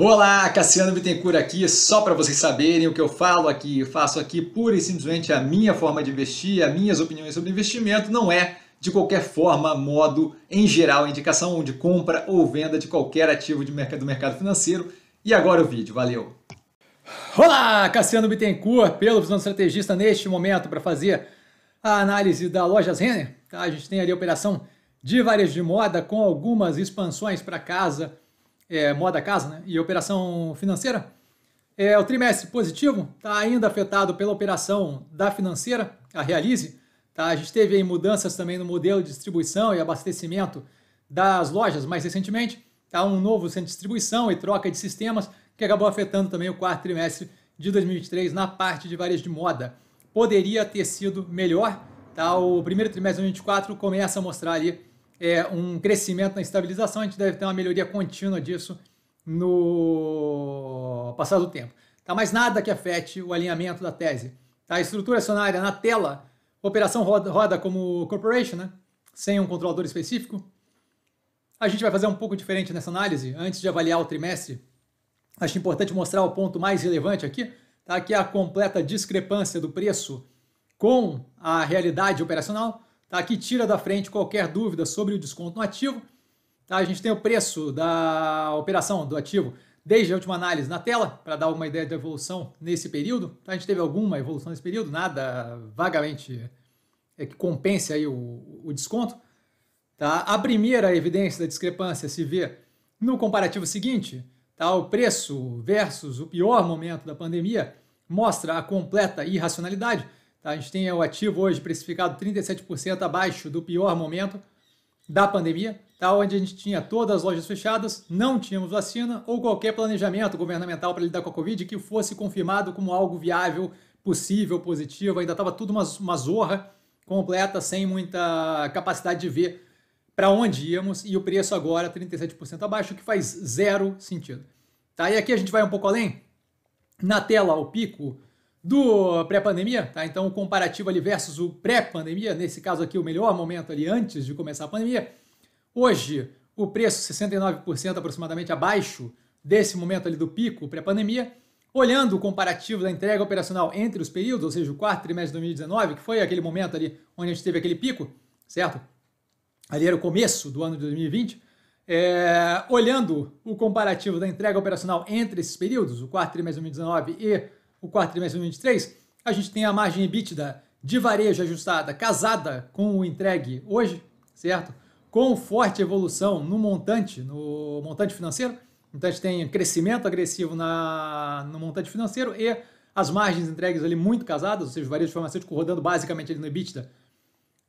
Olá, Cassiano Bittencourt aqui, só para vocês saberem o que eu falo aqui, eu faço aqui pura e simplesmente a minha forma de investir, as minhas opiniões sobre investimento, não é de qualquer forma, modo, em geral, indicação de compra ou venda de qualquer ativo de mercado, do mercado financeiro. E agora o vídeo, valeu! Olá, Cassiano Bittencourt, pelo Visão Estrategista, neste momento para fazer a análise da loja Renner. Tá? A gente tem ali a operação de varejo de moda com algumas expansões para casa, é, moda casa né, e operação financeira. É, o trimestre positivo está ainda afetado pela operação da financeira, a Realize. Tá? A gente teve aí, mudanças também no modelo de distribuição e abastecimento das lojas mais recentemente. Tá? Um novo centro de distribuição e troca de sistemas que acabou afetando também o quarto trimestre de 2023 na parte de varejo de moda. Poderia ter sido melhor. Tá? O primeiro trimestre de 2024 começa a mostrar ali é, um crescimento na estabilização, a gente deve ter uma melhoria contínua disso no passar do tempo. Tá? Mas nada que afete o alinhamento da tese. Tá? A estrutura acionária na tela, operação roda, roda como corporation, né? sem um controlador específico. A gente vai fazer um pouco diferente nessa análise, antes de avaliar o trimestre. Acho importante mostrar o ponto mais relevante aqui, tá? que é a completa discrepância do preço com a realidade operacional tá? que tira da frente qualquer dúvida sobre o desconto no ativo. Tá? A gente tem o preço da operação do ativo desde a última análise na tela, para dar uma ideia da evolução nesse período. Tá? A gente teve alguma evolução nesse período, nada vagamente é que compense aí o, o desconto. Tá? A primeira evidência da discrepância se vê no comparativo seguinte, tá? o preço versus o pior momento da pandemia mostra a completa irracionalidade. Tá? A gente tem o ativo hoje precificado 37% abaixo do pior momento da pandemia, tá? onde a gente tinha todas as lojas fechadas, não tínhamos vacina ou qualquer planejamento governamental para lidar com a Covid que fosse confirmado como algo viável, possível, positivo. Ainda estava tudo uma, uma zorra completa, sem muita capacidade de ver para onde íamos e o preço agora 37% abaixo, que faz zero sentido. Tá? E aqui a gente vai um pouco além. Na tela, o pico do pré-pandemia, tá? Então, o comparativo ali versus o pré-pandemia, nesse caso aqui, o melhor momento ali antes de começar a pandemia. Hoje, o preço 69% aproximadamente abaixo desse momento ali do pico pré-pandemia. Olhando o comparativo da entrega operacional entre os períodos, ou seja, o quarto trimestre de 2019, que foi aquele momento ali onde a gente teve aquele pico, certo? Ali era o começo do ano de 2020. É, olhando o comparativo da entrega operacional entre esses períodos, o quarto trimestre de 2019 e o quarto trimestre de 2023, a gente tem a margem EBITDA de varejo ajustada casada com o entregue hoje, certo? Com forte evolução no montante, no montante financeiro. Então a gente tem crescimento agressivo na, no montante financeiro e as margens entregues ali muito casadas, ou seja, o varejo farmacêutico rodando basicamente ali no EBITDA.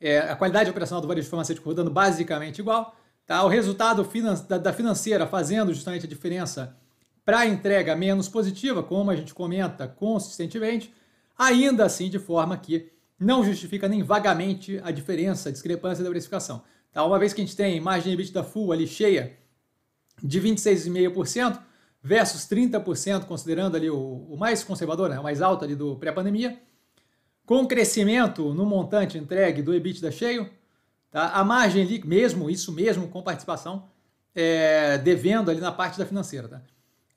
É, a qualidade operacional do varejo farmacêutico rodando basicamente igual. Tá? O resultado finan da, da financeira fazendo justamente a diferença para entrega menos positiva, como a gente comenta consistentemente, ainda assim de forma que não justifica nem vagamente a diferença, a discrepância da precificação. Tá? Uma vez que a gente tem margem EBITDA full ali cheia de 26,5% versus 30%, considerando ali o, o mais conservador, né? o mais alto ali do pré-pandemia, com crescimento no montante entregue do EBITDA cheio, tá? a margem ali, mesmo, isso mesmo, com participação, é, devendo ali na parte da financeira. Tá?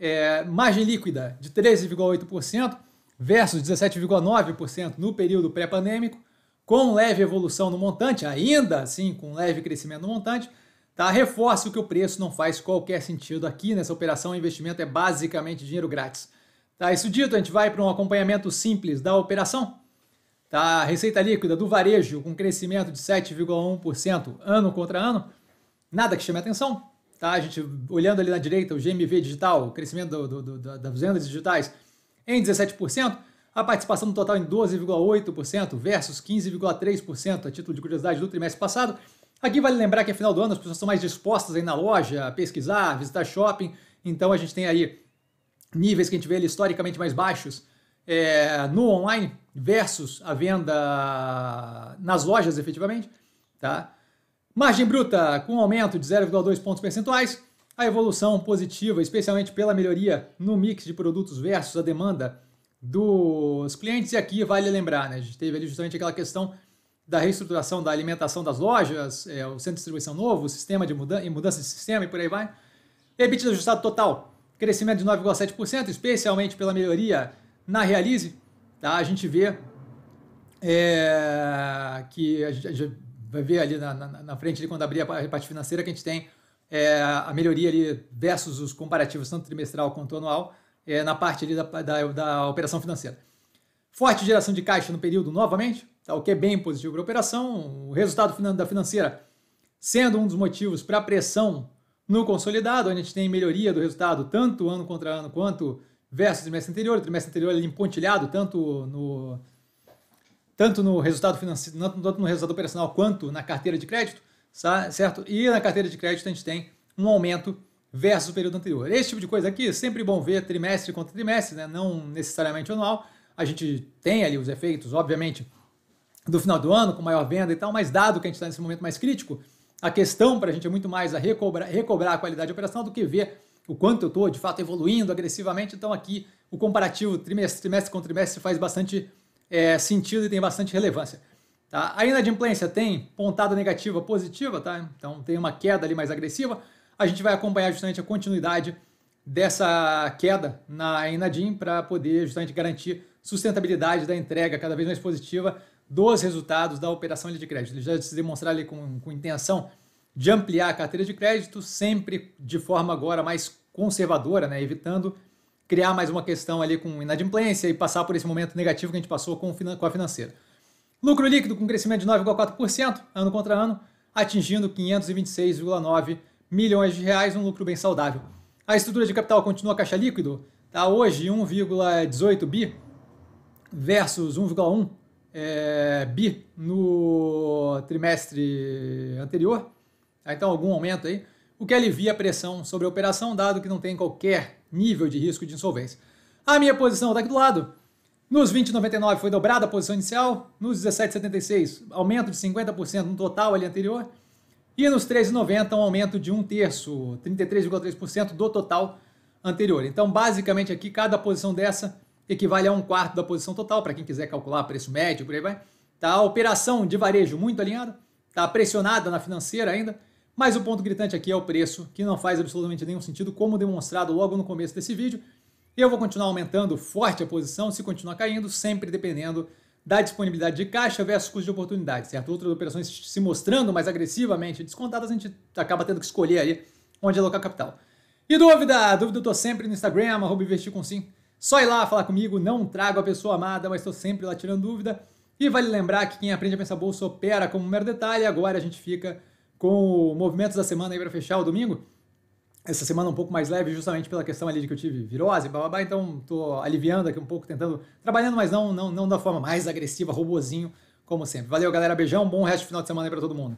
é, margem líquida de 13,8% versus 17,9% no período pré-pandêmico, com leve evolução no montante, ainda assim com leve crescimento no montante, tá? reforça o que o preço não faz qualquer sentido aqui nessa operação. O investimento é basicamente dinheiro grátis. Tá, isso dito, a gente vai para um acompanhamento simples da operação. Tá, receita líquida do varejo com crescimento de 7,1% ano contra ano. Nada que chame atenção. Tá? A gente olhando ali na direita o GMV digital, o crescimento do, do, do, das vendas digitais em 17%, a participação no total em 12,8% versus 15,3% a título de curiosidade do trimestre passado. Aqui vale lembrar que a é final do ano as pessoas são mais dispostas a ir na loja, a pesquisar, a visitar shopping, então a gente tem aí níveis que a gente vê ali historicamente mais baixos é, no online versus a venda nas lojas efetivamente, tá? Margem bruta com aumento de 0,2 pontos percentuais. A evolução positiva, especialmente pela melhoria no mix de produtos versus a demanda dos clientes. E aqui vale lembrar, né? A gente teve ali justamente aquela questão da reestruturação da alimentação das lojas, é, o centro de distribuição novo, o sistema de mudança, mudança de sistema e por aí vai. EBITDA ajustado total, crescimento de 9,7%, especialmente pela melhoria na Realize. Tá? A gente vê é, que a gente, a gente vai ver ali na, na, na frente, ali, quando abrir a parte financeira, que a gente tem é, a melhoria ali versus os comparativos, tanto trimestral quanto anual, é, na parte ali da, da, da, operação financeira. Forte geração de caixa no período novamente, tá, o que é bem positivo para a operação. O resultado da financeira sendo um dos motivos para a pressão no consolidado, onde a gente tem melhoria do resultado tanto ano contra ano quanto versus trimestre anterior. O trimestre anterior ali é empontilhado, tanto no tanto no resultado financeiro, tanto no resultado operacional quanto na carteira de crédito, certo? E na carteira de crédito a gente tem um aumento versus o período anterior. Esse tipo de coisa aqui é sempre bom ver trimestre contra trimestre, né? não necessariamente anual. A gente tem ali os efeitos, obviamente, do final do ano, com maior venda e tal, mas dado que a gente está nesse momento mais crítico, a questão para a gente é muito mais a recobrar, recobrar a qualidade operacional do que ver o quanto eu estou de fato evoluindo agressivamente. Então, aqui o comparativo trimestre, trimestre com trimestre faz bastante é, sentido e tem bastante relevância. Tá? A inadimplência tem pontada negativa positiva, tá? então tem uma queda ali mais agressiva. A gente vai acompanhar justamente a continuidade dessa queda na Inadim para poder justamente garantir sustentabilidade da entrega cada vez mais positiva dos resultados da operação de crédito. Ele já se demonstrar ali com, com intenção de ampliar a carteira de crédito, sempre de forma agora mais conservadora, né? evitando criar mais uma questão ali com inadimplência e passar por esse momento negativo que a gente passou com, com a financeira. Lucro líquido com crescimento de 9,4% ano contra ano, atingindo 526,9 milhões de reais, um lucro bem saudável. A estrutura de capital continua caixa líquido, está hoje 1,18 bi versus 1,1 é, bi no trimestre anterior. Tá, então, algum aumento aí o que alivia a pressão sobre a operação, dado que não tem qualquer nível de risco de insolvência. A minha posição está aqui do lado. Nos 20,99 foi dobrada a posição inicial, nos 17,76 aumento de 50% no total ali anterior, e nos 13,90 um aumento de um terço, 33,3% do total anterior. Então, basicamente aqui, cada posição dessa equivale a um quarto da posição total, para quem quiser calcular preço médio, por aí vai. Tá a operação de varejo muito alinhada, está pressionada na financeira ainda, mas o ponto gritante aqui é o preço, que não faz absolutamente nenhum sentido, como demonstrado logo no começo desse vídeo. Eu vou continuar aumentando forte a posição, se continuar caindo, sempre dependendo da disponibilidade de caixa versus custo de oportunidade, certo? Outras operações se mostrando mais agressivamente descontadas, a gente acaba tendo que escolher aí onde alocar capital. E dúvida? Dúvida eu tô sempre no Instagram, arroba investir com sim. Só ir lá falar comigo, não trago a pessoa amada, mas estou sempre lá tirando dúvida. E vale lembrar que quem aprende a pensar bolsa opera como um mero detalhe, agora a gente fica com o movimentos da semana aí para fechar o domingo. Essa semana um pouco mais leve, justamente pela questão ali de que eu tive virose, bababá, então estou aliviando aqui um pouco, tentando, trabalhando, mas não, não, não da forma mais agressiva, robozinho, como sempre. Valeu, galera, beijão, bom resto de final de semana aí para todo mundo.